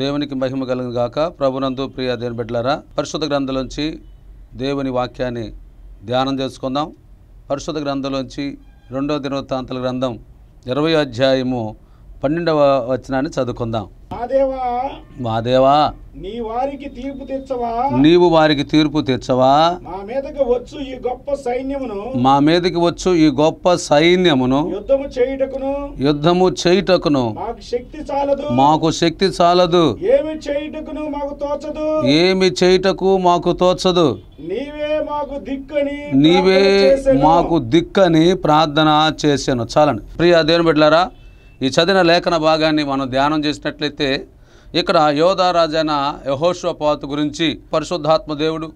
దేవునికి మహిమ కలుగును గాక ప్రభునందు ప్రియ దేని బిడ్డలారా పరిశుద్ధ గ్రంథంలోంచి దేవుని వాక్యాన్ని ధ్యానం చేసుకుందాం పరిశుద్ధ గ్రంథంలోంచి రెండో దినవృత్తాంతల గ్రంథం ఇరవై అధ్యాయము పన్నెండవ వచనాన్ని చదువుకుందాం తీర్పు తెచ్చవా నీవు వారికి తీర్పు తెచ్చవా మా మీదకి వచ్చు ఈ గొప్ప సైన్యమును యుద్ధము చేయుటకును మాకు శక్తి చాలదు ఏమి చేయుటకును మాకు తోచదు ఏమి చేయుటకు మాకు తోచదు నీవే మాకు దిక్కని నీవే మాకు దిక్కని ప్రార్థన చేశాను చాలండి ప్రియా దేని బిడ్డారా ఈ చదివిన లేఖన భాగాన్ని మనం ధ్యానం చేసినట్లయితే ఇక్కడ యోధారాజైన యహోష్వపాత్ గురించి పరిశుద్ధాత్మ దేవుడు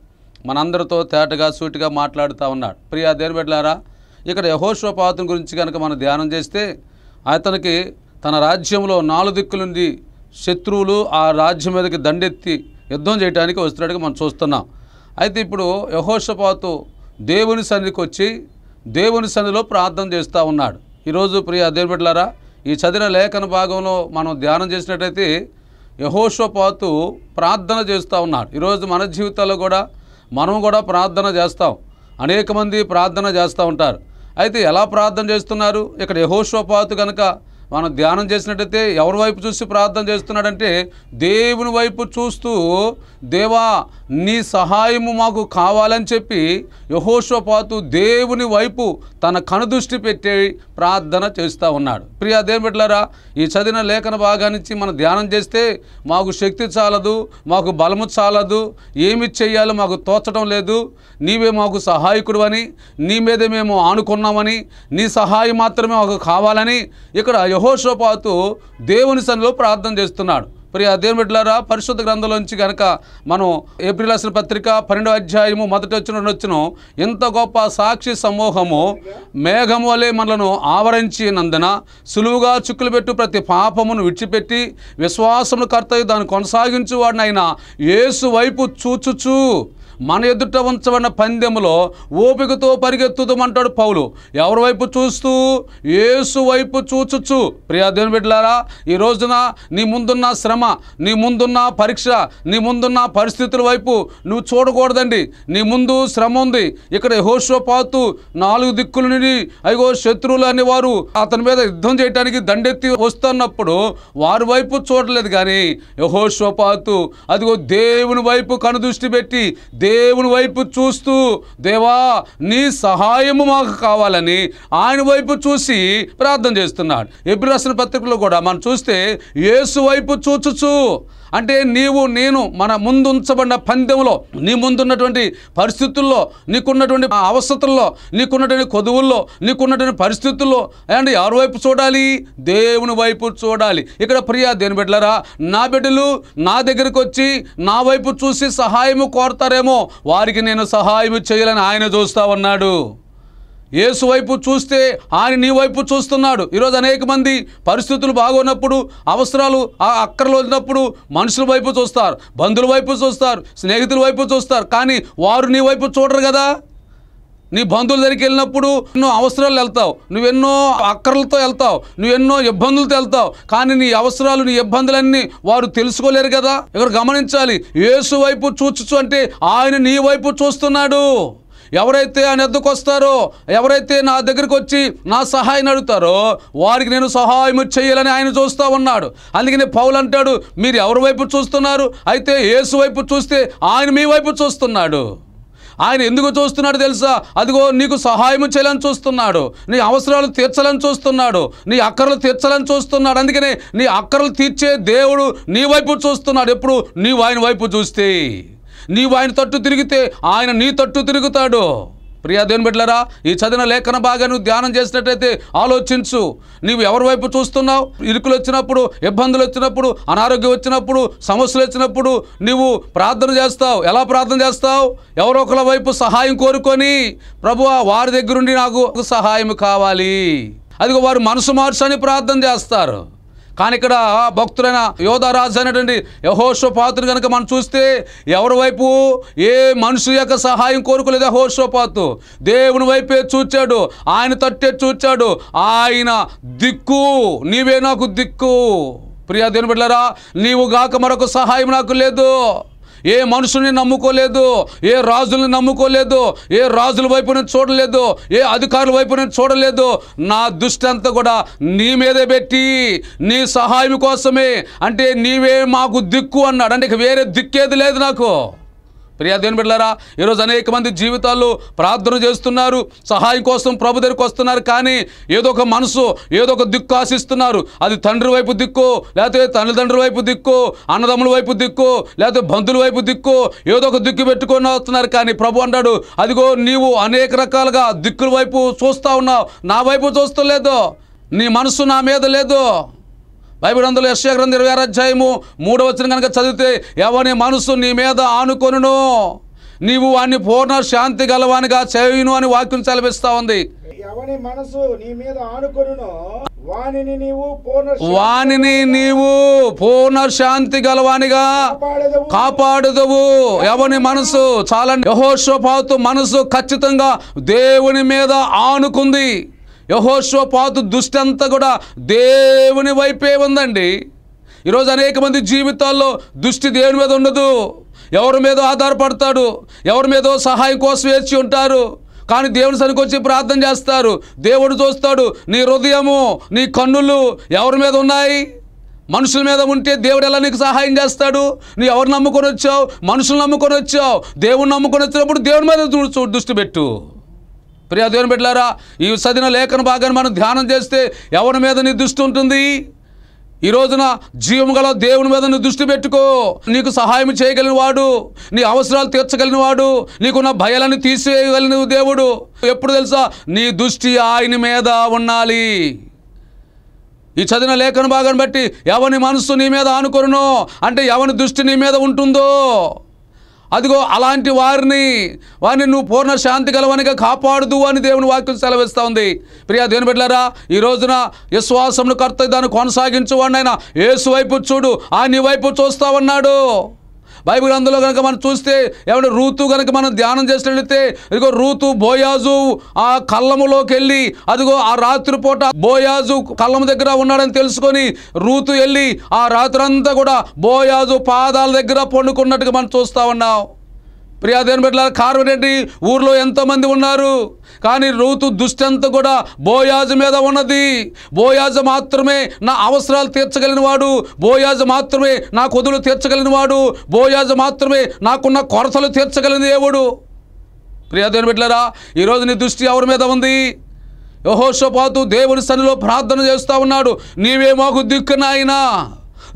మనందరితో తేటగా సూటిగా మాట్లాడుతూ ఉన్నాడు ప్రియా దేనిబెట్లారా ఇక్కడ యహోశ్వపాతం గురించి కనుక మనం ధ్యానం చేస్తే అతనికి తన రాజ్యంలో నాలుగు దిక్కులుండి శత్రువులు ఆ రాజ్యం మీదకి దండెత్తి యుద్ధం చేయడానికి వస్తున్నట్టుగా మనం చూస్తున్నాం అయితే ఇప్పుడు యహోషపాతు దేవుని సన్నిధికి వచ్చి దేవుని సన్నిధిలో ప్రార్థన చేస్తూ ఉన్నాడు ఈరోజు ప్రియా దేని బిడ్డలారా ఈ చదివిన లేఖన భాగంలో మనం ధ్యానం చేసినట్టయితే యహోశ్వపాతు ప్రార్థన చేస్తూ ఉన్నాడు ఈరోజు మన జీవితాల్లో కూడా మనం కూడా ప్రార్థన చేస్తాం అనేక మంది ప్రార్థన చేస్తూ ఉంటారు అయితే ఎలా ప్రార్థన చేస్తున్నారు ఇక్కడ యహోశ్వపాతు కనుక మనం ధ్యానం చేసినట్టయితే ఎవరి వైపు చూసి ప్రార్థన చేస్తున్నాడంటే దేవుని వైపు చూస్తూ దేవా నీ సహాయము మాకు కావాలని చెప్పి యహోశ్వపాతు దేవుని వైపు తన కనుదృష్టి పెట్టి ప్రార్థన చేస్తూ ఉన్నాడు ప్రియా అదేం బిడ్డలారా ఈ చదివిన లేఖన భాగానించి మనం ధ్యానం చేస్తే మాకు శక్తి చాలదు మాకు బలము చాలదు ఏమి చేయాలో మాకు తోచడం లేదు నీవే మాకు సహాయకుడు అని నీ మీద మేము ఆనుకున్నామని నీ సహాయం మాత్రమే మాకు కావాలని ఇక్కడ యహోశ్వపాతు దేవుని సన్నిలో ప్రార్థన చేస్తున్నాడు మరి ఆ దేవుని బిడ్డలారా పరిశుద్ధ గ్రంథంలోంచి కనుక మనం ఏప్రిల్ రాసిన పత్రిక పన్నెండో అధ్యాయము మొదటి వచ్చిన వచ్చిన ఇంత గొప్ప సాక్షి సమూహము మేఘము వలె మనలను ఆవరించినందున సులువుగా చుక్కులు పెట్టు ప్రతి పాపమును విడిచిపెట్టి విశ్వాసమును కర్తయ్య దాన్ని కొనసాగించు వాడినైనా యేసు వైపు చూచుచూ మన ఎదుట ఉంచబడిన పందెములో ఓపికతో అంటాడు పౌలు ఎవరి వైపు చూస్తూ ఏసు వైపు చూచుచ్చు ప్రియా దేవుని బిడ్డలారా ఈ రోజున నీ ముందున్న శ్రమ నీ ముందున్న పరీక్ష నీ ముందున్న పరిస్థితుల వైపు నువ్వు చూడకూడదండి నీ ముందు శ్రమ ఉంది ఇక్కడ హోషోపాతు నాలుగు దిక్కుల నుండి అయ్యో శత్రువులు అనేవారు అతని మీద యుద్ధం చేయడానికి దండెత్తి వస్తున్నప్పుడు వారి వైపు చూడలేదు కానీ యహోషోపాతు అదిగో దేవుని వైపు కనుదృష్టి పెట్టి దేవుని వైపు చూస్తూ దేవా నీ సహాయము మాకు కావాలని ఆయన వైపు చూసి ప్రార్థన చేస్తున్నాడు ఎబ్రి రాసిన పత్రికలో కూడా మనం చూస్తే యేసు వైపు చూచుచు అంటే నీవు నేను మన ముందు ఉంచబడిన పందెంలో నీ ముందున్నటువంటి పరిస్థితుల్లో నీకున్నటువంటి అవసరతల్లో నీకున్నటువంటి కొదువుల్లో నీకున్నటువంటి పరిస్థితుల్లో అండ్ ఎవరి వైపు చూడాలి దేవుని వైపు చూడాలి ఇక్కడ ప్రియా దేని బిడ్డలరా నా బిడ్డలు నా దగ్గరికి వచ్చి నా వైపు చూసి సహాయము కోరతారేమో వారికి నేను సహాయం చేయాలని ఆయన చూస్తా ఉన్నాడు ఏసు వైపు చూస్తే ఆయన నీ వైపు చూస్తున్నాడు ఈరోజు అనేక మంది పరిస్థితులు బాగున్నప్పుడు అవసరాలు అక్కర్లు వచ్చినప్పుడు మనుషుల వైపు చూస్తారు బంధువుల వైపు చూస్తారు స్నేహితుల వైపు చూస్తారు కానీ వారు నీ వైపు చూడరు కదా నీ బంధువుల దగ్గరికి వెళ్ళినప్పుడు నువ్వు అవసరాలు వెళ్తావు నువ్వెన్నో అక్కర్లతో వెళ్తావు నువ్వెన్నో ఇబ్బందులతో వెళ్తావు కానీ నీ అవసరాలు నీ ఇబ్బందులన్నీ వారు తెలుసుకోలేరు కదా ఇక్కడ గమనించాలి ఏసు వైపు చూచు అంటే ఆయన నీ వైపు చూస్తున్నాడు ఎవరైతే ఆయన ఎద్దుకు వస్తారో ఎవరైతే నా దగ్గరికి వచ్చి నా సహాయం అడుగుతారో వారికి నేను సహాయం చేయాలని ఆయన చూస్తూ ఉన్నాడు అందుకని పౌలు అంటాడు మీరు ఎవరి వైపు చూస్తున్నారు అయితే ఏసు వైపు చూస్తే ఆయన మీ వైపు చూస్తున్నాడు ఆయన ఎందుకు చూస్తున్నాడు తెలుసా అదిగో నీకు సహాయం చేయాలని చూస్తున్నాడు నీ అవసరాలు తీర్చాలని చూస్తున్నాడు నీ అక్కర్లు తీర్చాలని చూస్తున్నాడు అందుకనే నీ అక్కర్లు తీర్చే దేవుడు నీ వైపు చూస్తున్నాడు ఎప్పుడు నీవు ఆయన వైపు చూస్తే నీవు ఆయన తట్టు తిరిగితే ఆయన నీ తట్టు తిరుగుతాడు ప్రియా దేవుని బిడ్డలరా ఈ చదివిన లేఖన బాగా నువ్వు ధ్యానం చేసినట్టయితే ఆలోచించు నీవు ఎవరి వైపు చూస్తున్నావు ఇరుకులు వచ్చినప్పుడు ఇబ్బందులు వచ్చినప్పుడు అనారోగ్యం వచ్చినప్పుడు సమస్యలు వచ్చినప్పుడు నీవు ప్రార్థన చేస్తావు ఎలా ప్రార్థన చేస్తావు ఎవరో ఒకరి వైపు సహాయం కోరుకొని ప్రభు వారి దగ్గరుండి నాకు సహాయం కావాలి అదిగో వారు మనసు మార్చని ప్రార్థన చేస్తారు కానీ ఇక్కడ భక్తులైన యోధరాజు అనేటువంటి యహోషో పాత్ర కనుక మనం చూస్తే ఎవరి వైపు ఏ మనుషు యొక్క సహాయం కోరుకోలేదు యహోషో పాతు దేవుని వైపే చూచాడు ఆయన తట్టే చూచాడు ఆయన దిక్కు నీవే నాకు దిక్కు ప్రియా దేని బిడ్డలరా నీవు గాక మరొక సహాయం నాకు లేదు ఏ మనుషుల్ని నమ్ముకోలేదు ఏ రాజుల్ని నమ్ముకోలేదు ఏ రాజుల వైపు నేను చూడలేదు ఏ అధికారుల వైపు నేను చూడలేదు నా దృష్టి అంతా కూడా నీ మీదే పెట్టి నీ సహాయం కోసమే అంటే నీవే మాకు దిక్కు అన్నాడు అంటే ఇక వేరే దిక్కేది లేదు నాకు ప్రియా దేని బిడ్డారా ఈరోజు అనేక మంది జీవితాల్లో ప్రార్థన చేస్తున్నారు సహాయం కోసం ప్రభు దగ్గరికి వస్తున్నారు కానీ ఏదో ఒక మనసు ఏదో ఒక దిక్కు ఆశిస్తున్నారు అది తండ్రి వైపు దిక్కు లేకపోతే తల్లిదండ్రుల వైపు దిక్కు అన్నదమ్ముల వైపు దిక్కు లేకపోతే బంధువుల వైపు దిక్కు ఏదో ఒక దిక్కు పెట్టుకొని వస్తున్నారు కానీ ప్రభు అన్నాడు అదిగో నీవు అనేక రకాలుగా దిక్కుల వైపు చూస్తూ ఉన్నావు నా వైపు చూస్తలేదు నీ మనసు నా మీద లేదు బైబిల్ అందులో యశ్యా గ్రంథం ఇరవై ఆరు అధ్యాయము మూడో వచ్చిన కనుక చదివితే ఎవని మనసు నీ మీద ఆనుకొనును నీవు వాడిని పూర్ణ శాంతి గలవానిగా చేయును అని వాక్యం చలవిస్తా ఉంది వాణిని వానిని నీవు పూర్ణ శాంతి గలవానిగా కాపాడుదవు ఎవని మనసు చాలా యహోషపాతు మనసు ఖచ్చితంగా దేవుని మీద ఆనుకుంది యహోశోపాతు దుష్టి అంతా కూడా దేవుని వైపే ఉందండి ఈరోజు అనేక మంది జీవితాల్లో దుష్టి దేవుని మీద ఉండదు ఎవరి మీద ఆధారపడతాడు ఎవరి మీదో సహాయం కోసం వేచి ఉంటారు కానీ దేవుని సరికొచ్చి ప్రార్థన చేస్తారు దేవుడు చూస్తాడు నీ హృదయము నీ కన్నులు ఎవరి మీద ఉన్నాయి మనుషుల మీద ఉంటే దేవుడు ఎలా నీకు సహాయం చేస్తాడు నీ ఎవరు నమ్ముకొని వచ్చావు మనుషులు నమ్ముకొని వచ్చావు దేవుడు నమ్ముకొని వచ్చినప్పుడు దేవుని మీద దృష్టి పెట్టు ప్రియా దేవుని బిడ్డారా ఈ చదివిన లేఖన భాగాన్ని మనం ధ్యానం చేస్తే ఎవరి మీద నీ దృష్టి ఉంటుంది ఈ రోజున జీవం గల దేవుని మీద నువ్వు దృష్టి పెట్టుకో నీకు సహాయం చేయగలిగిన వాడు నీ అవసరాలు తీర్చగలిగిన వాడు నీకున్న భయాలను తీసివేయగలిగిన దేవుడు ఎప్పుడు తెలుసా నీ దృష్టి ఆయన మీద ఉండాలి ఈ చదివిన లేఖన భాగాన్ని బట్టి ఎవని మనస్సు నీ మీద ఆనుకొరునో అంటే ఎవని దృష్టి నీ మీద ఉంటుందో అదిగో అలాంటి వారిని వారిని నువ్వు పూర్ణ శాంతి కలవనిగా కాపాడుదు అని దేవుని వాక్యం సెలవిస్తూ ఉంది ప్రియా దేని బిడ్డారా ఈ రోజున విశ్వాసమును కర్త దాన్ని కొనసాగించువాడినైనా ఏసు వైపు చూడు ఆ నీ వైపు ఉన్నాడు బైబిల్ అందులో కనుక మనం చూస్తే ఏమంటే రూతు కనుక మనం ధ్యానం చేసినట్లయితే ఇదిగో రూతు బోయాజు ఆ కళ్ళములోకి వెళ్ళి అదిగో ఆ రాత్రిపూట బోయాజు కళ్ళము దగ్గర ఉన్నాడని తెలుసుకొని రూతు వెళ్ళి ఆ రాత్రంతా కూడా బోయాజు పాదాల దగ్గర పండుకున్నట్టుగా మనం చూస్తా ఉన్నాం ప్రియా దేని బిడ్డల కార్పొరేట్ ఊర్లో ఎంతోమంది ఉన్నారు కానీ రూతు దుష్టంత కూడా బోయాజు మీద ఉన్నది బోయాజు మాత్రమే నా అవసరాలు తీర్చగలిగిన వాడు బోయాజు మాత్రమే నా కొదులు తీర్చగలిగిన వాడు బోయాజు మాత్రమే నాకున్న కొరతలు తీర్చగలిగిన దేవుడు ప్రియా బిడ్డలరా ఈరోజు నీ దృష్టి ఎవరి మీద ఉంది యహోషపాతు దేవుని సన్నిలో ప్రార్థన చేస్తూ ఉన్నాడు నీవే మాకు నాయనా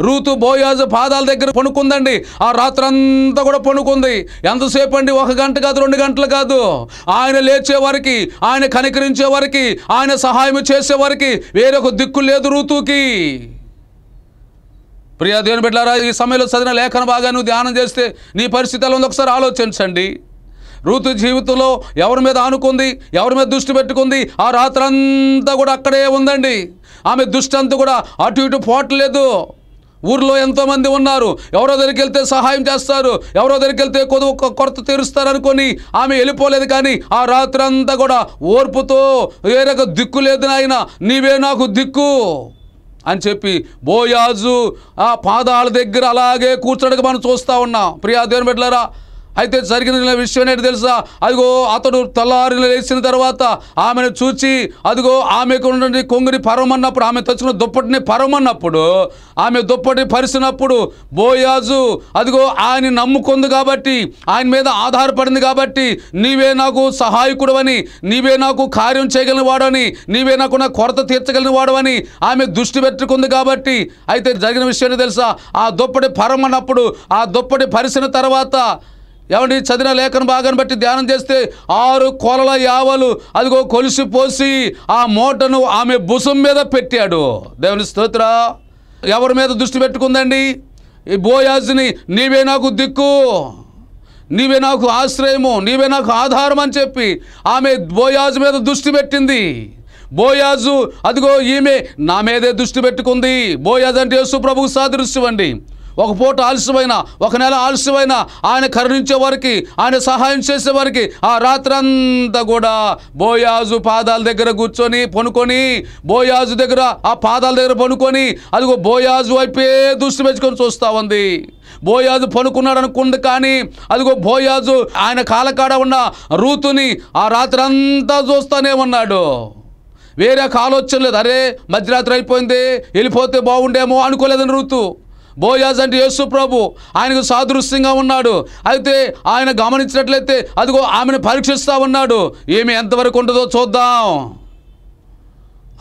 రూతు బోయాజు పాదాల దగ్గర పనుకుందండి ఆ రాత్రంతా కూడా పనుకుంది ఎంతసేపు అండి ఒక గంట కాదు రెండు గంటలు కాదు ఆయన లేచే వారికి ఆయన కనికరించే వారికి ఆయన సహాయం చేసే వారికి వేరొక దిక్కు లేదు రూతుకి ప్రియా దేవుని బిడ్డారా ఈ సమయంలో చదివిన లేఖన బాగా నువ్వు ధ్యానం చేస్తే నీ పరిస్థితి ఎలా ఒకసారి ఆలోచించండి ఋతు జీవితంలో ఎవరి మీద ఆనుకుంది ఎవరి మీద దృష్టి పెట్టుకుంది ఆ రాత్రంతా కూడా అక్కడే ఉందండి ఆమె దృష్టి అంతా కూడా అటు ఇటు పోవట్లేదు ఊర్లో ఎంతోమంది ఉన్నారు ఎవరో దగ్గరికి వెళ్తే సహాయం చేస్తారు ఎవరో దగ్గరికి వెళ్తే కొద్ది కొరత తీరుస్తారనుకొని ఆమె వెళ్ళిపోలేదు కానీ ఆ రాత్రి అంతా కూడా ఓర్పుతో వేరొక దిక్కు లేదు నాయన నీవే నాకు దిక్కు అని చెప్పి బోయాజు ఆ పాదాల దగ్గర అలాగే కూర్చోడానికి మనం చూస్తూ ఉన్నాం ప్రియా దేవుని బిడ్డలారా అయితే జరిగిన విషయం ఏంటి తెలుసా అదిగో అతడు తలారి లేచిన తర్వాత ఆమెను చూచి అదిగో ఆమెకు ఉన్నటువంటి కొంగుని పరమన్నప్పుడు ఆమె తెచ్చుకున్న దుప్పటిని పరమన్నప్పుడు ఆమె దుప్పటి పరిసినప్పుడు బోయాజు అదిగో ఆయన నమ్ముకుంది కాబట్టి ఆయన మీద ఆధారపడింది కాబట్టి నీవే నాకు సహాయకుడు అని నీవే నాకు కార్యం చేయగలిగిన వాడని నీవే నాకు నా కొరత తీర్చగలిగిన వాడవని ఆమె దృష్టి పెట్టుకుంది కాబట్టి అయితే జరిగిన విషయం తెలుసా ఆ దుప్పటి పరమన్నప్పుడు ఆ దుప్పటి పరిసిన తర్వాత ఏమంటే చదివిన లేఖను భాగాన్ని బట్టి ధ్యానం చేస్తే ఆరు కొలల యావలు అదిగో కొలిసి పోసి ఆ మూటను ఆమె భుసం మీద పెట్టాడు దేవుని స్తోత్ర ఎవరి మీద దృష్టి పెట్టుకుందండి ఈ బోయాజ్ని నీవే నాకు దిక్కు నీవే నాకు ఆశ్రయము నీవే నాకు ఆధారం అని చెప్పి ఆమె బోయాజ్ మీద దృష్టి పెట్టింది బోయాజు అదిగో ఈమె నా మీదే దృష్టి పెట్టుకుంది బోయాజ్ అంటే యేసు ప్రభువు సాదృశ్యం అండి ఒక పూట ఆలస్యమైన ఒక నెల ఆలస్యమైన ఆయన కరుణించే వారికి ఆయన సహాయం చేసే వారికి ఆ రాత్రంతా కూడా బోయాజు పాదాల దగ్గర కూర్చొని పనుకొని బోయాజు దగ్గర ఆ పాదాల దగ్గర పనుకొని అదిగో బోయాజు వైపే దృష్టి పెంచుకొని చూస్తూ ఉంది బోయాజు పనుకున్నాడు అనుకుంది కానీ అదిగో బోయాజు ఆయన కాలకాడ ఉన్న రూతుని ఆ రాత్రి అంతా చూస్తూనే ఉన్నాడు వేరే ఆలోచన లేదు అరే మధ్యరాత్రి అయిపోయింది వెళ్ళిపోతే బాగుండేమో అనుకోలేదని రూతు బోయాజ్ అంటే యేసు ప్రభు ఆయనకు సాదృశ్యంగా ఉన్నాడు అయితే ఆయన గమనించినట్లయితే అదిగో ఆమెను పరీక్షిస్తూ ఉన్నాడు ఏమి ఎంతవరకు ఉంటుందో చూద్దాం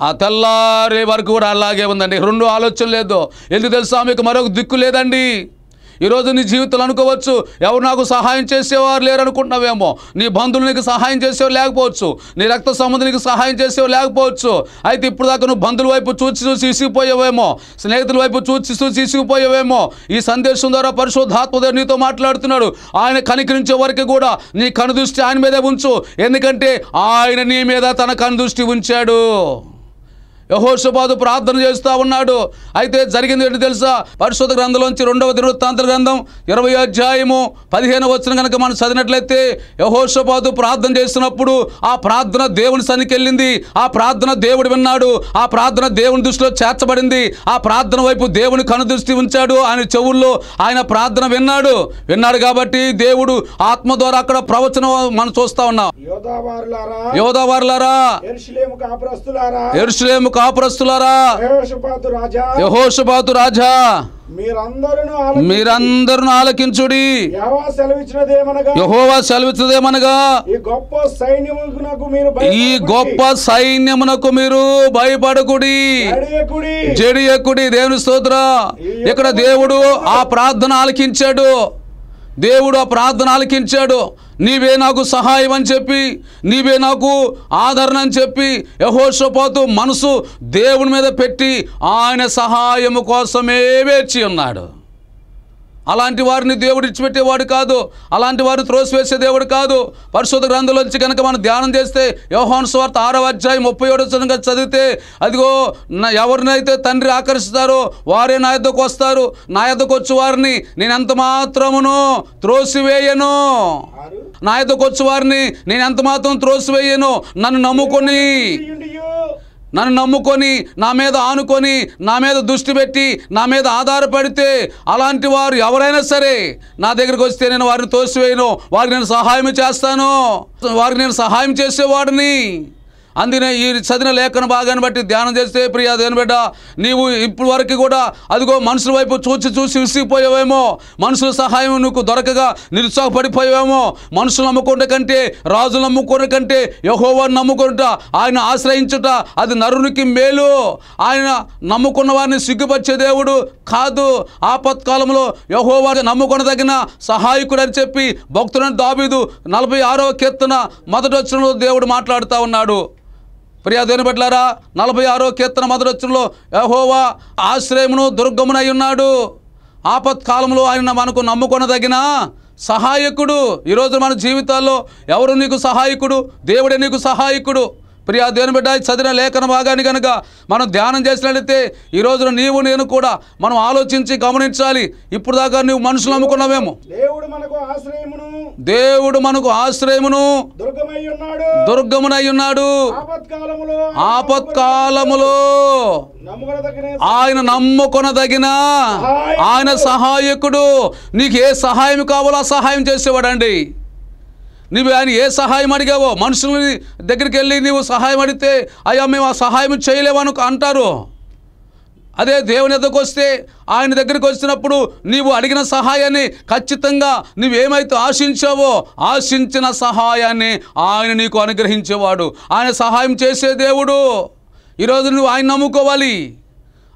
ఆ తెల్లారే వరకు కూడా అలాగే ఉందండి రెండు ఆలోచన లేదు ఎందుకు తెలుసు ఆమెకు మరొక దిక్కు లేదండి ఈరోజు నీ జీవితంలో అనుకోవచ్చు ఎవరు నాకు సహాయం చేసేవారు లేరు అనుకుంటున్నావేమో నీ బంధువులు నీకు సహాయం చేసేవారు లేకపోవచ్చు నీ రక్త సంబంధం నీకు సహాయం చేసేవారు లేకపోవచ్చు అయితే ఇప్పుడు దాకా నువ్వు బంధువుల వైపు చూచి చూసి ఇసిగిపోయావేమో స్నేహితుల వైపు చూచి చూసి ఇసిగిపోయావేమో ఈ సందేశం ద్వారా పరిశుద్ధాత్మదేవు నీతో మాట్లాడుతున్నాడు ఆయన కనికరించే వరకు కూడా నీ కనుదృష్టి ఆయన మీదే ఉంచు ఎందుకంటే ఆయన నీ మీద తన కనుదృష్టి ఉంచాడు యహోషపాదు ప్రార్థన చేస్తూ ఉన్నాడు అయితే జరిగింది ఏంటి తెలుసా పరిశుద్ధ గ్రంథంలోంచి రెండవ తిరుగుతాంత్ర గ్రంథం ఇరవై అధ్యాయము పదిహేను వచ్చిన కనుక మనం చదివినట్లయితే యహోషపాదు ప్రార్థన చేసినప్పుడు ఆ ప్రార్థన దేవుని సన్నికెళ్ళింది ఆ ప్రార్థన దేవుడు విన్నాడు ఆ ప్రార్థన దేవుని దృష్టిలో చేర్చబడింది ఆ ప్రార్థన వైపు దేవుని కనుదృష్టి ఉంచాడు ఆయన చెవుల్లో ఆయన ప్రార్థన విన్నాడు విన్నాడు కాబట్టి దేవుడు ఆత్మ ద్వారా అక్కడ ప్రవచనం మనం చూస్తా ఉన్నాం యోధావారులారా ఎరుషులేము కాపురస్తులారా యహోషపాతు రాజా మీరందరూ ఆలకించుడి యహోవా సెలవిచ్చినదేమనగా ఈ గొప్ప సైన్యమునకు మీరు భయపడకుడి జడియకుడి దేవుని స్తోత్ర ఇక్కడ దేవుడు ఆ ప్రార్థన ఆలకించాడు దేవుడు ఆ ప్రార్థన ఆలకించాడు నీవే నాకు సహాయం అని చెప్పి నీవే నాకు ఆదరణ అని చెప్పి యహోషపోతు మనసు దేవుని మీద పెట్టి ఆయన సహాయము కోసమే వేచి ఉన్నాడు అలాంటి వారిని దేవుడు ఇచ్చిపెట్టేవాడు కాదు అలాంటి వారు త్రోసివేసే దేవుడు కాదు పరిశుద్ధ గ్రంథంలోంచి కనుక మనం ధ్యానం చేస్తే యోహాను స్వార్థ ఆరవ అధ్యాయం ముప్పై ఏడవ చదివితే అదిగో ఎవరినైతే తండ్రి ఆకర్షిస్తారో వారే నా యొద్దకు వస్తారు నా యొద్దకు వచ్చి వారిని నేను ఎంత మాత్రమును త్రోసివేయను నా యొద్దకు వచ్చి వారిని నేను ఎంత మాత్రం త్రోసివేయను నన్ను నమ్ముకొని నన్ను నమ్ముకొని నా మీద ఆనుకొని నా మీద దృష్టి పెట్టి నా మీద ఆధారపడితే అలాంటి వారు ఎవరైనా సరే నా దగ్గరికి వస్తే నేను వారిని తోసివేయను వారికి నేను సహాయం చేస్తాను వారికి నేను సహాయం చేసేవాడిని అందుకనే ఈ చదివిన లేఖన భాగాన్ని బట్టి ధ్యానం చేస్తే ప్రియా దేని బిడ్డ నీవు ఇప్పటి వరకు కూడా అదిగో మనుషుల వైపు చూసి చూసి విసిగిపోయావేమో మనుషుల సహాయం నువ్వు దొరకగా నిరుత్సాహపడిపోయావేమో మనుషులు నమ్ముకునే కంటే రాజులు నమ్ముకునే కంటే యహోవాన్ని నమ్ముకుంట ఆయన ఆశ్రయించుట అది నరునికి మేలు ఆయన నమ్ముకున్న వారిని సిగ్గుపరిచే దేవుడు కాదు ఆపత్కాలంలో యహోవారిని నమ్ముకొనదగిన సహాయకుడు అని చెప్పి భక్తులను దాబీదు నలభై ఆరో కీర్తన మొదటి వచ్చిన దేవుడు మాట్లాడుతూ ఉన్నాడు ప్రియాదేని బట్లారా నలభై ఆరో కీర్తన మధురచ్చులో యహోవా ఆశ్రయమును దుర్గమునై ఉన్నాడు ఆపత్కాలంలో ఆయన మనకు నమ్ముకొనదగిన సహాయకుడు ఈరోజు మన జీవితాల్లో ఎవరు నీకు సహాయకుడు దేవుడే నీకు సహాయకుడు ప్రియా దేవుని బిడ్డ చదివిన లేఖన భాగాన్ని కనుక మనం ధ్యానం చేసినట్లయితే ఈ రోజున నీవు నేను కూడా మనం ఆలోచించి గమనించాలి ఇప్పుడు దాకా నువ్వు మనుషులు నమ్ముకున్నావేమో దేవుడు మనకు ఆశ్రయమును దుర్గమునై ఉన్నాడు ఆపత్కాలములో ఆయన నమ్ముకొనదగిన ఆయన సహాయకుడు నీకు ఏ సహాయం కావాలో సహాయం చేసేవాడండి నువ్వు ఆయన ఏ సహాయం అడిగావో మనుషులని దగ్గరికి వెళ్ళి నీవు సహాయం అడిగితే అయ్యా మేము ఆ సహాయం చేయలేమను అంటారు అదే దేవుని ఎద్దకు వస్తే ఆయన దగ్గరికి వచ్చినప్పుడు నీవు అడిగిన సహాయాన్ని ఖచ్చితంగా నువ్వేమైతే ఆశించావో ఆశించిన సహాయాన్ని ఆయన నీకు అనుగ్రహించేవాడు ఆయన సహాయం చేసే దేవుడు ఈరోజు నువ్వు ఆయన నమ్ముకోవాలి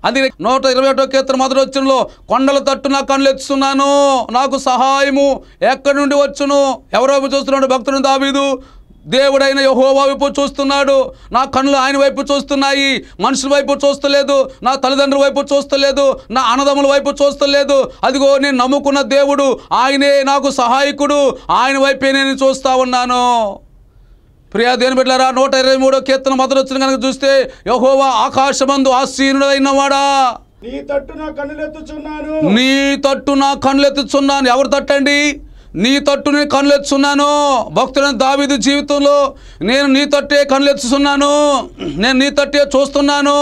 అందుకే నూట ఇరవై ఒకటో కీర్తన మొదటి వచ్చినలో కొండల తట్టు నా కళ్ళు ఎత్తున్నాను నాకు సహాయము ఎక్కడి నుండి వచ్చును ఎవరో చూస్తున్నాడు భక్తుడు దావీదు దేవుడైన యహోవా వైపు చూస్తున్నాడు నా కళ్ళు ఆయన వైపు చూస్తున్నాయి మనుషుల వైపు చూస్తలేదు నా తల్లిదండ్రుల వైపు చూస్తలేదు నా అన్నదమ్ముల వైపు చూస్తలేదు అదిగో నేను నమ్ముకున్న దేవుడు ఆయనే నాకు సహాయకుడు ఆయన వైపే నేను చూస్తూ ఉన్నాను ప్రియా దేని బిడ్డారా నూట ఇరవై మూడో కీర్తన వచ్చిన కనుక చూస్తే యహోవా ఆకాశమందు ఆశీనుడైనవాడా నీ తట్టు నా కన్నులెత్తుచున్నాను నీ తట్టు ఎవరు తట్టండి నీ తట్టు నేను కన్నులెత్తుచున్నాను భక్తులను దావిది జీవితంలో నేను నీ తట్టే కన్నులెత్తుచున్నాను నేను నీ తట్టే చూస్తున్నాను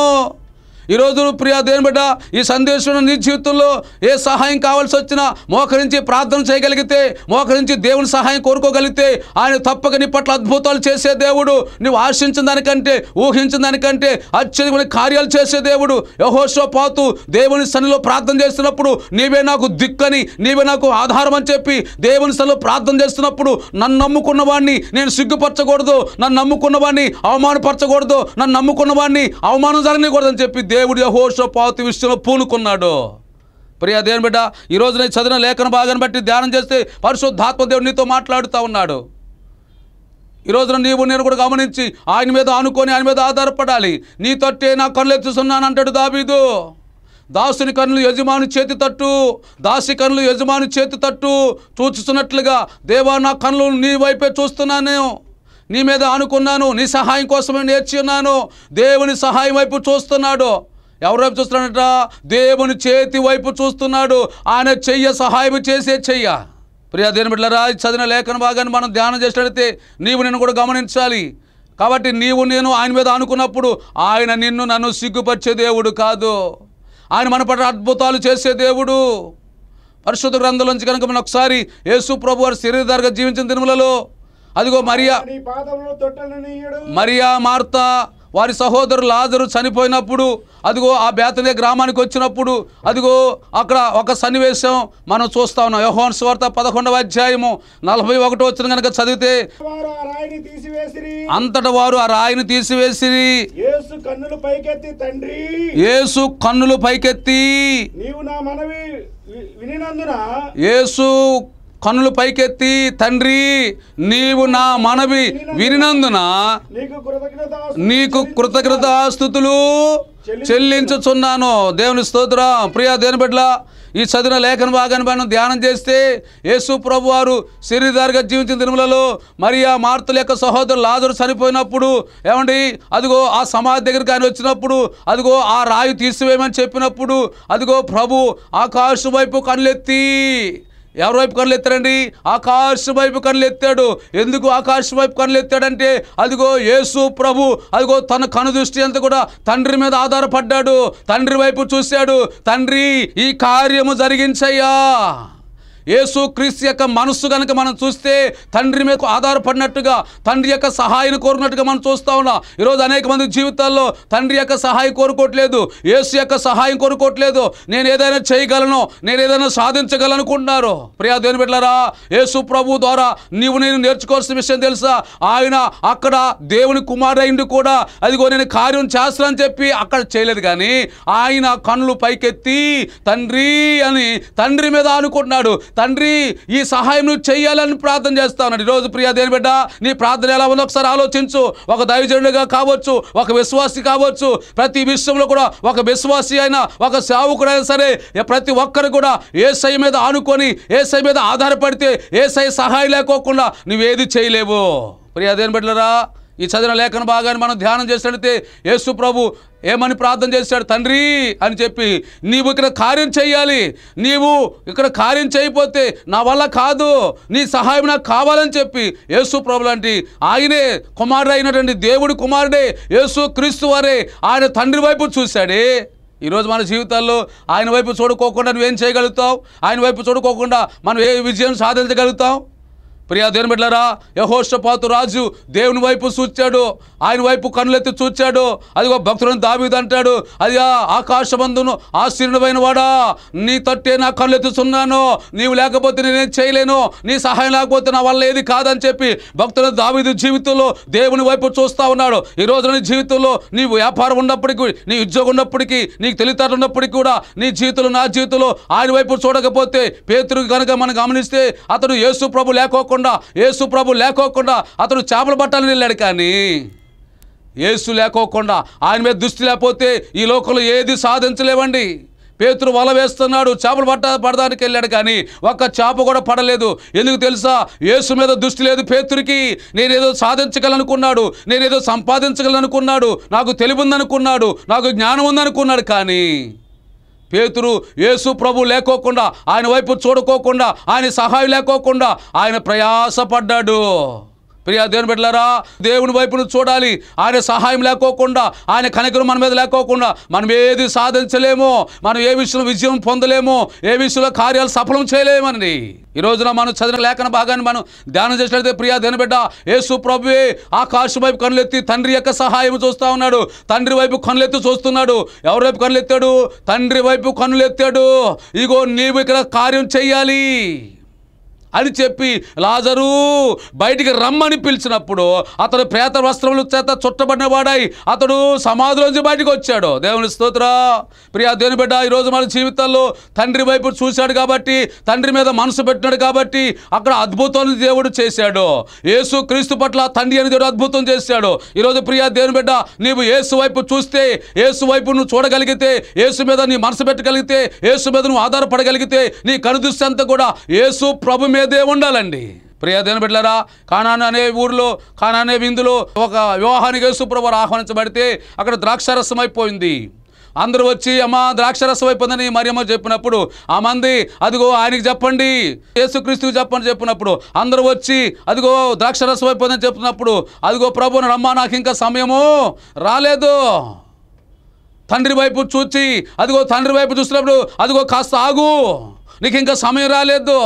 ఈరోజు ప్రియా దేని బిడ్డ ఈ సందేశంలో నీ జీవితంలో ఏ సహాయం కావాల్సి వచ్చినా మోకరించి ప్రార్థన చేయగలిగితే మోకరించి దేవుని సహాయం కోరుకోగలిగితే ఆయన తప్పక నీ పట్ల అద్భుతాలు చేసే దేవుడు నువ్వు ఆశించిన దానికంటే ఊహించిన దానికంటే అత్యధికమైన కార్యాలు చేసే దేవుడు యహోషో పాతు దేవుని సన్నిలో ప్రార్థన చేస్తున్నప్పుడు నీవే నాకు దిక్కని నీవే నాకు ఆధారం అని చెప్పి దేవుని సన్నిలో ప్రార్థన చేస్తున్నప్పుడు నన్ను నమ్ముకున్న వాడిని నేను సిగ్గుపరచకూడదు నన్ను నమ్ముకున్న వాడిని అవమానపరచకూడదు నన్ను నమ్ముకున్న వాడిని అవమానం అని చెప్పి దేవుడు యహోషో పాతి విషయంలో పూనుకున్నాడు ప్రియా దేవుని బిడ్డ ఈరోజు నేను చదివిన లేఖన భాగాన్ని బట్టి ధ్యానం చేస్తే పరిశుద్ధాత్మ దేవుడు నీతో మాట్లాడుతూ ఉన్నాడు ఈరోజున నీవు నేను కూడా గమనించి ఆయన మీద ఆనుకొని ఆయన మీద ఆధారపడాలి నీ తట్టే నా కన్నులు ఎత్తుస్తున్నాను అంటాడు దాబీదు దాసుని కన్నులు యజమాని చేతి తట్టు దాసి కన్నులు యజమాని చేతి తట్టు చూచుతున్నట్లుగా దేవా నా కన్నులు నీ వైపే చూస్తున్నాను నీ మీద ఆనుకున్నాను నీ సహాయం కోసమే నేర్చి ఉన్నాను దేవుని సహాయం వైపు చూస్తున్నాడు ఎవరి వైపు చూస్తున్నాడట దేవుని చేతి వైపు చూస్తున్నాడు ఆయన చెయ్య సహాయం చేసే చెయ్య ప్రియా దేని బిడ్డలరా చదివిన లేఖన భాగాన్ని మనం ధ్యానం చేసినట్లయితే నీవు నేను కూడా గమనించాలి కాబట్టి నీవు నేను ఆయన మీద అనుకున్నప్పుడు ఆయన నిన్ను నన్ను సిగ్గుపరిచే దేవుడు కాదు ఆయన మన పట్ల అద్భుతాలు చేసే దేవుడు పరిశుద్ధ గ్రంథంలోంచి కనుక మనం ఒకసారి యేసు ప్రభు వారి శరీరధారగా జీవించిన దినములలో అదిగో మరియా మరియా మార్త వారి సహోదరు లాజరు చనిపోయినప్పుడు అదిగో ఆ బేతనే గ్రామానికి వచ్చినప్పుడు అదిగో అక్కడ ఒక సన్నివేశం మనం చూస్తా ఉన్నాం యహోన్ స్వార్త పదకొండవ అధ్యాయము నలభై ఒకటి వచ్చిన కనుక చదివితే అంతట వారు ఆ రాయిని తీసివేసి యేసు కన్నులు పైకెత్తి యేసు కనులు పైకెత్తి తండ్రి నీవు నా మనవి వినినందున నీకు కృతజ్ఞత ఆస్తుతులు చెల్లించుచున్నాను దేవుని స్తోత్రం ప్రియా దేని బిడ్డ ఈ చదివిన లేఖన భాగాన్ని మనం ధ్యానం చేస్తే యేసు ప్రభు వారు శరీరధారిగా జీవించిన దినములలో మరి ఆ మార్తుల యొక్క సహోదరులు లాజరు చనిపోయినప్పుడు ఏమండి అదిగో ఆ సమాధి దగ్గరికి ఆయన వచ్చినప్పుడు అదిగో ఆ రాయి తీసివేయమని చెప్పినప్పుడు అదిగో ప్రభు ఆకాశం వైపు కళ్ళెత్తి ఎవరి వైపు కళ్ళు ఎత్తాడండి ఆకాశం వైపు కళ్ళు ఎత్తాడు ఎందుకు ఆకాశం వైపు కళ్ళు ఎత్తాడంటే అదిగో యేసు ప్రభు అదిగో తన కను దృష్టి అంతా కూడా తండ్రి మీద ఆధారపడ్డాడు తండ్రి వైపు చూశాడు తండ్రి ఈ కార్యము జరిగించయ్యా యేసు క్రీస్తు యొక్క మనస్సు కనుక మనం చూస్తే తండ్రి మీద ఆధారపడినట్టుగా తండ్రి యొక్క సహాయం కోరుకున్నట్టుగా మనం చూస్తూ ఉన్నాం ఈరోజు అనేక మంది జీవితాల్లో తండ్రి యొక్క సహాయం కోరుకోవట్లేదు యేసు యొక్క సహాయం కోరుకోవట్లేదు నేను ఏదైనా చేయగలను నేను ఏదైనా సాధించగలనుకుంటున్నారు ప్రియా దేని బిడ్డలరా యేసు ప్రభు ద్వారా నీవు నేను నేర్చుకోవాల్సిన విషయం తెలుసా ఆయన అక్కడ దేవుని కుమారుడు కూడా అదిగో నేను కార్యం చేస్తానని చెప్పి అక్కడ చేయలేదు కానీ ఆయన కన్నులు పైకెత్తి తండ్రి అని తండ్రి మీద అనుకుంటున్నాడు తండ్రి ఈ సహాయం నువ్వు చేయాలని ప్రార్థన చేస్తా ఉన్నాడు ఈరోజు ప్రియా దేని బిడ్డ నీ ప్రార్థన ఎలా ఉందో ఒకసారి ఆలోచించు ఒక దైవజనుడిగా కావచ్చు ఒక విశ్వాసి కావచ్చు ప్రతి విషయంలో కూడా ఒక విశ్వాసి అయినా ఒక సేవకుడైనా సరే ప్రతి ఒక్కరు కూడా ఏ సై మీద ఆనుకొని ఏ సై మీద ఆధారపడితే ఏ సై సహాయం లేకోకుండా నువ్వేది చేయలేవు ప్రియా దేని బిడ్డరా ఈ చదివిన లేఖన భాగాన్ని మనం ధ్యానం చేసినట్లయితే యేసు ప్రభు ఏమని ప్రార్థన చేశాడు తండ్రి అని చెప్పి నీవు ఇక్కడ కార్యం చేయాలి నీవు ఇక్కడ కార్యం చేయకపోతే నా వల్ల కాదు నీ సహాయం నాకు కావాలని చెప్పి యేసు ప్రభు లాంటి ఆయనే కుమారుడు అయినటువంటి దేవుడు కుమారుడే యేసు క్రీస్తు వారే ఆయన తండ్రి వైపు చూశాడే ఈరోజు మన జీవితాల్లో ఆయన వైపు చూడుకోకుండా నువ్వేం చేయగలుగుతావు ఆయన వైపు చూడుకోకుండా మనం ఏ విజయం సాధించగలుగుతాం ప్రియా దేని బిడ్డరా రాజు దేవుని వైపు చూచాడు ఆయన వైపు కన్నులెత్తి చూచాడు ఒక భక్తులను అంటాడు అది ఆకాశమందును ఆశీర్ణమైన వాడా నీ తట్టే నా కన్నులెత్తుతున్నాను నీవు లేకపోతే నేనేం చేయలేను నీ సహాయం లేకపోతే నా వల్ల ఏది కాదని చెప్పి భక్తులను దావిదు జీవితంలో దేవుని వైపు చూస్తూ ఉన్నాడు ఈ రోజున నీ జీవితంలో నీ వ్యాపారం ఉన్నప్పటికీ నీ ఉద్యోగం ఉన్నప్పటికీ నీకు తెలివితేటలు ఉన్నప్పటికీ కూడా నీ జీవితంలో నా జీవితంలో ఆయన వైపు చూడకపోతే పేతురు కనుక మనం గమనిస్తే అతడు యేసు ప్రభు లేకోకుండా లేకోకుండా యేసు ప్రభు లేకోకుండా అతను చేపలు బట్టలు వెళ్ళాడు కానీ ఏసు లేకోకుండా ఆయన మీద దృష్టి లేకపోతే ఈ లోకంలో ఏది సాధించలేవండి పేతురు వల వేస్తున్నాడు చేపలు పట్ట పడడానికి వెళ్ళాడు కానీ ఒక్క చేప కూడా పడలేదు ఎందుకు తెలుసా యేసు మీద దృష్టి లేదు పేతురికి నేనేదో సాధించగలనుకున్నాడు నేనేదో సంపాదించగలనుకున్నాడు నాకు తెలివి ఉందనుకున్నాడు నాకు జ్ఞానం ఉందనుకున్నాడు కానీ పేతురు యేసు ప్రభు లేకోకుండా ఆయన వైపు చూడుకోకుండా ఆయన సహాయం లేకోకుండా ఆయన ప్రయాసపడ్డాడు ప్రియా దేవుని బిడ్డలారా దేవుని వైపును చూడాలి ఆయన సహాయం లేకోకుండా ఆయన కనికరం మన మీద లేకోకుండా మనం ఏది సాధించలేము మనం ఏ విషయంలో విజయం పొందలేము ఏ విషయంలో కార్యాలు సఫలం చేయలేమని ఈ రోజున మనం చదివిన లేఖన భాగాన్ని మనం ధ్యానం చేసినట్లయితే ప్రియా దేని బిడ్డ యేసు ప్రభువే ఆకాశం వైపు కనులెత్తి తండ్రి యొక్క సహాయం చూస్తూ ఉన్నాడు తండ్రి వైపు కనులెత్తి చూస్తున్నాడు ఎవరి వైపు కనులెత్తాడు తండ్రి వైపు కనులెత్తాడు ఇగో నీవు ఇక్కడ కార్యం చేయాలి అని చెప్పి లాజరు బయటికి రమ్మని పిలిచినప్పుడు అతడు ప్రేత వస్త్రములు చేత చుట్టబడినవాడై అతడు సమాధిలోంచి బయటకు వచ్చాడు దేవుని స్తోత్ర ప్రియా దేవుని బిడ్డ ఈరోజు మన జీవితాల్లో తండ్రి వైపు చూశాడు కాబట్టి తండ్రి మీద మనసు పెట్టినాడు కాబట్టి అక్కడ అద్భుతం దేవుడు చేశాడు యేసు క్రీస్తు పట్ల తండ్రి అని దేవుడు అద్భుతం చేశాడు ఈరోజు ప్రియా దేవుని బిడ్డ నీవు యేసు వైపు చూస్తే ఏసు వైపు నువ్వు చూడగలిగితే ఏసు మీద నీ మనసు పెట్టగలిగితే యేసు మీద నువ్వు ఆధారపడగలిగితే నీ కనుదృష్టి అంతా కూడా యేసు ప్రభు మీద మీదే ఉండాలండి ప్రియదేని బిడ్డలరా కానాను అనే ఊర్లో కానానే విందులో ఒక వివాహానికి యేసుప్రభు ఆహ్వానించబడితే అక్కడ ద్రాక్షరసం అయిపోయింది అందరూ వచ్చి అమ్మ ద్రాక్షరసం అయిపోయిందని మరియమ్మ చెప్పినప్పుడు ఆ మంది అదిగో ఆయనకి చెప్పండి యేసుక్రీస్తుకి చెప్పని చెప్పినప్పుడు అందరూ వచ్చి అదిగో ద్రాక్షరసం అయిపోయిందని చెప్పినప్పుడు అదిగో ప్రభుని రమ్మా నాకు ఇంకా సమయము రాలేదు తండ్రి వైపు చూచి అదిగో తండ్రి వైపు చూసినప్పుడు అదిగో కాస్త ఆగు నీకు ఇంకా సమయం రాలేదు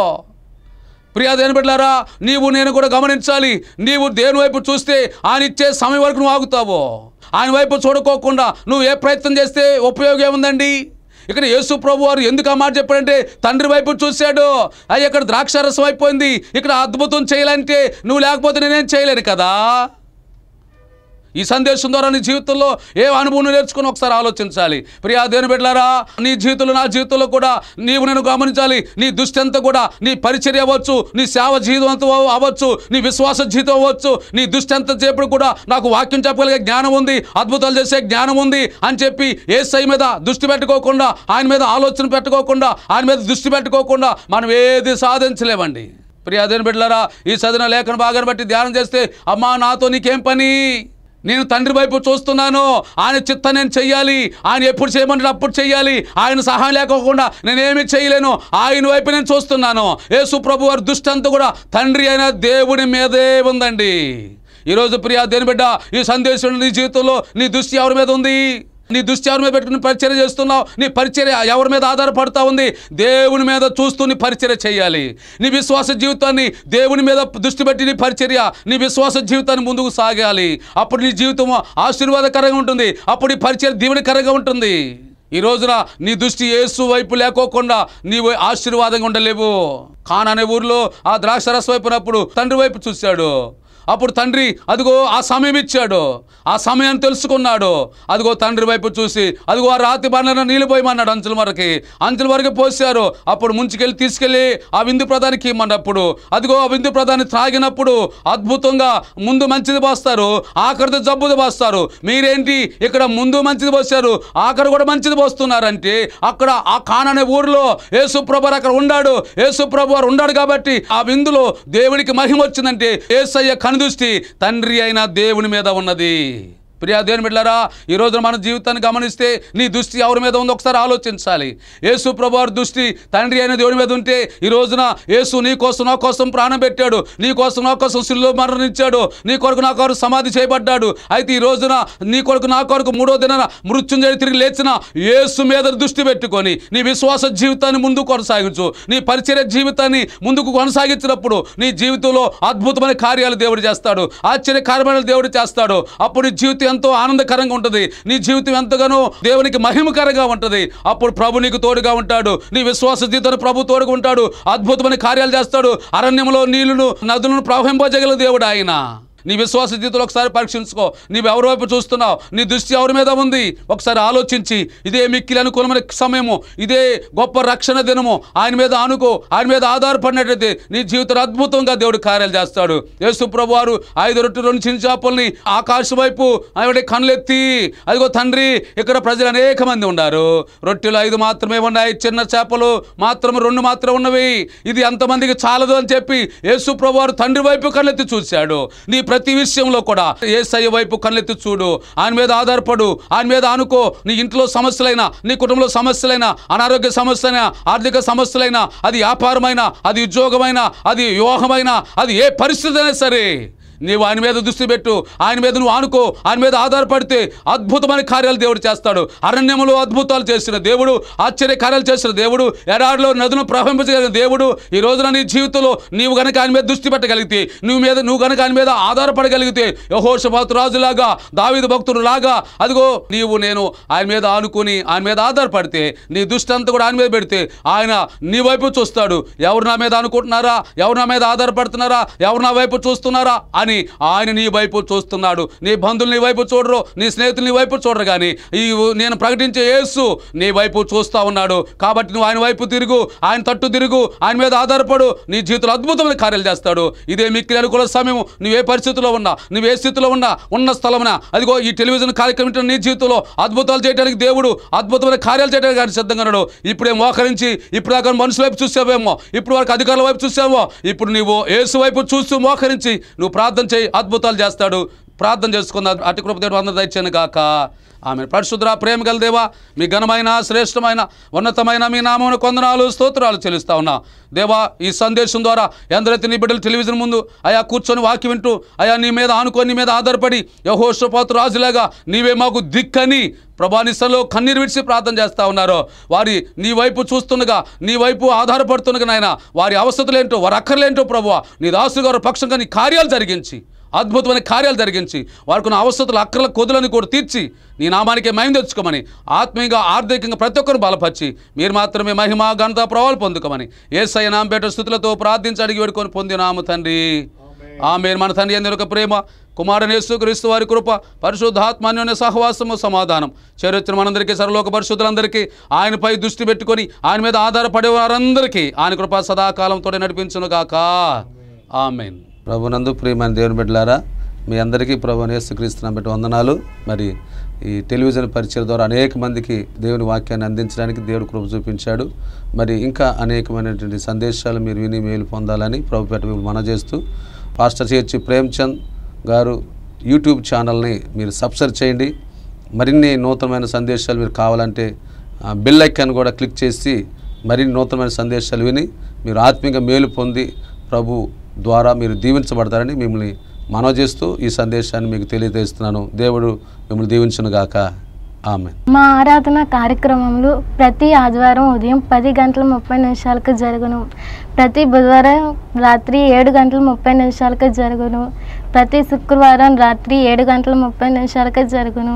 ప్రియా దేని బిడ్డారా నీవు నేను కూడా గమనించాలి నీవు దేని వైపు చూస్తే ఆయన ఇచ్చే సమయం వరకు నువ్వు ఆగుతావో ఆయన వైపు చూడుకోకుండా నువ్వు ఏ ప్రయత్నం చేస్తే ఉపయోగం ఏముందండి ఇక్కడ యేసు ప్రభు వారు ఎందుకు ఆ మాట చెప్పాడంటే తండ్రి వైపు చూశాడు అయ్యి ఇక్కడ ద్రాక్షారసం అయిపోయింది ఇక్కడ అద్భుతం చేయాలంటే నువ్వు లేకపోతే నేనేం చేయలేను కదా ఈ సందేశం ద్వారా నీ జీవితంలో ఏ అనుభవం నేర్చుకుని ఒకసారి ఆలోచించాలి ప్రియా దేని బిడ్డలారా నీ జీవితంలో నా జీవితంలో కూడా నీవు నేను గమనించాలి నీ దుష్టంత కూడా నీ పరిచర్య అవ్వచ్చు నీ సేవ జీవితం అవ్వచ్చు నీ విశ్వాస జీవితం అవ్వచ్చు నీ దుష్టంత అంత చేపడు కూడా నాకు వాక్యం చెప్పగలిగే జ్ఞానం ఉంది అద్భుతాలు చేసే జ్ఞానం ఉంది అని చెప్పి ఏ సై మీద దృష్టి పెట్టుకోకుండా ఆయన మీద ఆలోచన పెట్టుకోకుండా ఆయన మీద దృష్టి పెట్టుకోకుండా మనం ఏది సాధించలేమండి ప్రియాదేని బిడ్డలారా ఈ సదన లేఖను బాగా బట్టి ధ్యానం చేస్తే అమ్మా నాతో నీకేం పని నేను తండ్రి వైపు చూస్తున్నాను ఆయన చిత్త నేను చెయ్యాలి ఆయన ఎప్పుడు చేయమంటే అప్పుడు చెయ్యాలి ఆయన సహాయం లేకోకుండా నేనేమి చేయలేను ఆయన వైపు నేను చూస్తున్నాను ఏసుప్రభు వారి దృష్టి కూడా తండ్రి అయిన దేవుని మీదే ఉందండి ఈరోజు ప్రియా దేని బిడ్డ ఈ సందేశం నీ జీవితంలో నీ దృష్టి ఎవరి మీద ఉంది నీ దుశ్చారు మీద పెట్టుకుని పరిచర్య చేస్తున్నావు నీ పరిచర్య ఎవరి మీద ఆధారపడతా ఉంది దేవుని మీద చూస్తూ నీ పరిచర్య చేయాలి నీ విశ్వాస జీవితాన్ని దేవుని మీద దృష్టి పెట్టి నీ పరిచర్య నీ విశ్వాస జీవితాన్ని ముందుకు సాగాలి అప్పుడు నీ జీవితం ఆశీర్వాదకరంగా ఉంటుంది అప్పుడు ఈ పరిచర్య దీవెనకరంగా ఉంటుంది ఈ రోజున నీ దృష్టి ఏసు వైపు లేకోకుండా నీవు ఆశీర్వాదంగా ఉండలేవు కాననే ఊరిలో ఆ ద్రాక్షరస్ వైపునప్పుడు తండ్రి వైపు చూశాడు అప్పుడు తండ్రి అదిగో ఆ సమయం ఇచ్చాడు ఆ సమయాన్ని తెలుసుకున్నాడు అదిగో తండ్రి వైపు చూసి అదిగో రాతి బండ్లను నీళ్ళు పోయమన్నాడు అంచుల వరకు అంచుల వరకు పోసారు అప్పుడు ముంచుకెళ్ళి తీసుకెళ్ళి ఆ విందు ప్రధానికి ఇమ్మన్నప్పుడు అదిగో ఆ విందు ప్రధాని త్రాగినప్పుడు అద్భుతంగా ముందు మంచిది పోస్తారు ఆఖరితో జబ్బుది పోస్తారు మీరేంటి ఇక్కడ ముందు మంచిది పోసారు ఆఖరి కూడా మంచిది పోస్తున్నారంటే అక్కడ ఆ కాననే ఊరిలో యేసుప్రభు అక్కడ ఉండాడు యేసుప్రభు వారు ఉన్నాడు కాబట్టి ఆ విందులో దేవుడికి మహిమ వచ్చిందంటే ఏసయ్య దృష్టి తండ్రి అయిన దేవుని మీద ఉన్నది ప్రియా దేవుని బిడ్డారా ఈ రోజున మన జీవితాన్ని గమనిస్తే నీ దృష్టి ఎవరి మీద ఉందో ఒకసారి ఆలోచించాలి యేసు ప్రభు దృష్టి తండ్రి అయిన దేవుని మీద ఉంటే ఈ రోజున యేసు నీ కోసం నా కోసం ప్రాణం పెట్టాడు నీ కోసం నా కోసం సిల్లు మరణించాడు నీ కొరకు నా కొరకు సమాధి చేయబడ్డాడు అయితే ఈ రోజున నీ కొరకు నా కొరకు మూడో దిన మృత్యుంజయ తిరిగి లేచిన యేసు మీద దృష్టి పెట్టుకొని నీ విశ్వాస జీవితాన్ని ముందు కొనసాగించు నీ పరిచర జీవితాన్ని ముందుకు కొనసాగించినప్పుడు నీ జీవితంలో అద్భుతమైన కార్యాలు దేవుడు చేస్తాడు ఆశ్చర్యకరమైన దేవుడు చేస్తాడు అప్పుడు నీ జీవితం ఎంతో ఆనందకరంగా ఉంటుంది నీ జీవితం ఎంతగానో దేవునికి మహిమకరంగా ఉంటుంది అప్పుడు ప్రభు నీకు తోడుగా ఉంటాడు నీ విశ్వాస జీవితాన్ని ప్రభు తోడుగా ఉంటాడు అద్భుతమైన కార్యాలు చేస్తాడు అరణ్యంలో నీళ్లను నదులను ప్రవహింపజగల దేవుడు ఆయన నీ విశ్వాస జీవితంలో ఒకసారి పరీక్షించుకో నీవు ఎవరి వైపు చూస్తున్నావు నీ దృష్టి ఎవరి మీద ఉంది ఒకసారి ఆలోచించి ఇదే మిక్కిలి అనుకూలమైన సమయము ఇదే గొప్ప రక్షణ దినము ఆయన మీద అనుకో ఆయన మీద ఆధారపడినట్లయితే నీ జీవితం అద్భుతంగా దేవుడు కార్యాలు చేస్తాడు యేసు ప్రభు వారు ఐదు రొట్టు రెండు చిన్న చేపల్ని ఆకాశం వైపు ఆవిడ కన్నులెత్తి అదిగో తండ్రి ఇక్కడ ప్రజలు అనేక మంది ఉన్నారు రొట్టెలు ఐదు మాత్రమే ఉన్నాయి చిన్న చేపలు మాత్రం రెండు మాత్రం ఉన్నవి ఇది ఎంతమందికి చాలదు అని చెప్పి యేసు ప్రభు వారు తండ్రి వైపు కళ్ళెత్తి చూశాడు నీ ప్రతి విషయంలో కూడా ఏ సై వైపు కళ్ళెత్తి చూడు ఆయన మీద ఆధారపడు ఆయన మీద ఆనుకో నీ ఇంట్లో సమస్యలైనా నీ కుటుంబంలో సమస్యలైనా అనారోగ్య సమస్యలైనా ఆర్థిక సమస్యలైనా అది వ్యాపారమైనా అది ఉద్యోగమైనా అది వివాహమైనా అది ఏ పరిస్థితి అయినా సరే నీవు ఆయన మీద దృష్టి పెట్టు ఆయన మీద నువ్వు ఆనుకో ఆయన మీద ఆధారపడితే అద్భుతమైన కార్యాలు దేవుడు చేస్తాడు అరణ్యంలో అద్భుతాలు చేసిన దేవుడు ఆశ్చర్య కార్యాలు చేసిన దేవుడు ఎడారిలో నదును ప్రవహింపజేయగలిగిన దేవుడు ఈ రోజున నీ జీవితంలో నీవు కనుక ఆయన మీద దృష్టి పెట్టగలిగితే నువ్వు మీద నువ్వు కనుక ఆయన మీద ఆధారపడగలిగితే యహోషభాతు రాజులాగా దావిద భక్తుడు లాగా అదిగో నీవు నేను ఆయన మీద ఆనుకుని ఆయన మీద ఆధారపడితే నీ దృష్టి అంతా కూడా ఆయన మీద పెడితే ఆయన నీ వైపు చూస్తాడు ఎవరు నా మీద అనుకుంటున్నారా ఎవరు నా మీద ఆధారపడుతున్నారా ఎవరు నా వైపు చూస్తున్నారా అని కానీ ఆయన నీ వైపు చూస్తున్నాడు నీ బంధువులు నీ వైపు చూడరు నీ స్నేహితులు నీ వైపు చూడరు కానీ ఈ నేను ప్రకటించే యేసు నీ వైపు చూస్తూ ఉన్నాడు కాబట్టి నువ్వు ఆయన వైపు తిరుగు ఆయన తట్టు తిరుగు ఆయన మీద ఆధారపడు నీ జీవితంలో అద్భుతమైన కార్యాలు చేస్తాడు ఇదే మీ క్రియలు కూడా సమయం నువ్వు ఏ పరిస్థితిలో ఉన్నా నువ్వు ఏ స్థితిలో ఉన్నా ఉన్న స్థలమున అదిగో ఈ టెలివిజన్ కార్యక్రమం నీ జీవితంలో అద్భుతాలు చేయడానికి దేవుడు అద్భుతమైన కార్యాలు చేయడానికి ఆయన సిద్ధంగా ఉన్నాడు ఇప్పుడే మోకరించి ఇప్పుడు అక్కడ మనుషుల వైపు చూసావేమో ఇప్పుడు వారికి అధికారుల వైపు చూసావో ఇప్పుడు నువ్వు ఏసు వైపు చూస్తూ మోకరించి నువ్వు ప్రార్థన అద్భుతం చేయి అద్భుతాలు చేస్తాడు ప్రార్థన చేసుకున్న అటు దేవుడు అందరూ దయచేను గాక ఆమె పరిశుద్ర ప్రేమ గలదేవా మీ ఘనమైన శ్రేష్టమైన ఉన్నతమైన మీ నామమును కొందనాలు స్తోత్రాలు చెల్లిస్తా ఉన్నా దేవా ఈ సందేశం ద్వారా ఎందరైతే నీ బిడ్డలు టెలివిజన్ ముందు అయా కూర్చొని వాకి వింటూ అయా నీ మీద ఆనుకొని నీ మీద ఆధారపడి యహోషపాతు రాజులాగా నీవే మాకు దిక్కని ప్రభానిసలో కన్నీరు విడిచి ప్రార్థన చేస్తూ ఉన్నారు వారి నీ వైపు చూస్తుండగా నీ వైపు ఆధారపడుతుండగా నాయన వారి ఏంటో వారు అక్కర్లేంటో ప్రభు నీ దాసు గారు పక్షంగా నీ కార్యాలు జరిగించి అద్భుతమైన కార్యాలు జరిగించి వారికి ఉన్న అవసరతలు అక్కర్ల కొదులని కూడా తీర్చి నీ నామానికి మహిమ తెచ్చుకోమని ఆత్మీయంగా ఆర్థికంగా ప్రతి ఒక్కరు బలపరిచి మీరు మాత్రమే మహిమ ఘనత ప్రభావాలు పొందుకోమని ఏసై నామపేట స్థుతులతో ప్రార్థించి అడిగి వేడుకొని పొందినాము తండ్రి ఆమె మన తండ్రి అందరి ప్రేమ కుమారనేసు క్రీస్తు వారి కృప పరిశుద్ధాత్మ అన్యోన్య సహవాసము సమాధానం చరిత్ర మనందరికీ సర్వలోక పరిశుద్ధులందరికీ ఆయనపై దృష్టి పెట్టుకొని ఆయన మీద ఆధారపడే వారందరికీ ఆయన కృప సదాకాలంతో నడిపించునుగాక ఆమెన్ ప్రభునందు ప్రియమైన దేవుని బిడ్డలారా మీ అందరికీ ప్రభు నేసుక్రీస్తున్న బట్టి వందనాలు మరి ఈ టెలివిజన్ పరిచయం ద్వారా అనేక మందికి దేవుని వాక్యాన్ని అందించడానికి దేవుడు కృప చూపించాడు మరి ఇంకా అనేకమైనటువంటి సందేశాలు మీరు విని మేలు పొందాలని ప్రభు పెట్ట మన చేస్తూ పాస్టర్ చేర్చి ప్రేమ్చంద్ గారు యూట్యూబ్ ఛానల్ని మీరు సబ్స్క్రైబ్ చేయండి మరిన్ని నూతనమైన సందేశాలు మీరు కావాలంటే బిల్ ఐకాన్ కూడా క్లిక్ చేసి మరిన్ని నూతనమైన సందేశాలు విని మీరు ఆత్మీయంగా మేలు పొంది ప్రభు ద్వారా మీరు దీవించబడతారని మిమ్మల్ని మనవి చేస్తూ ఈ సందేశాన్ని మీకు తెలియజేస్తున్నాను దేవుడు మిమ్మల్ని దీవించునుగాక ఆమె మా ఆరాధన కార్యక్రమంలో ప్రతి ఆదివారం ఉదయం పది గంటల ముప్పై నిమిషాలకు జరుగును ప్రతి బుధవారం రాత్రి ఏడు గంటల ముప్పై నిమిషాలకు జరుగును ప్రతి శుక్రవారం రాత్రి ఏడు గంటల ముప్పై నిమిషాలకు జరుగును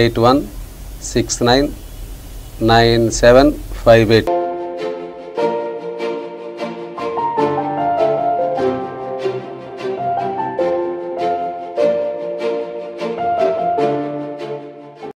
eight one six nine nine seven five eight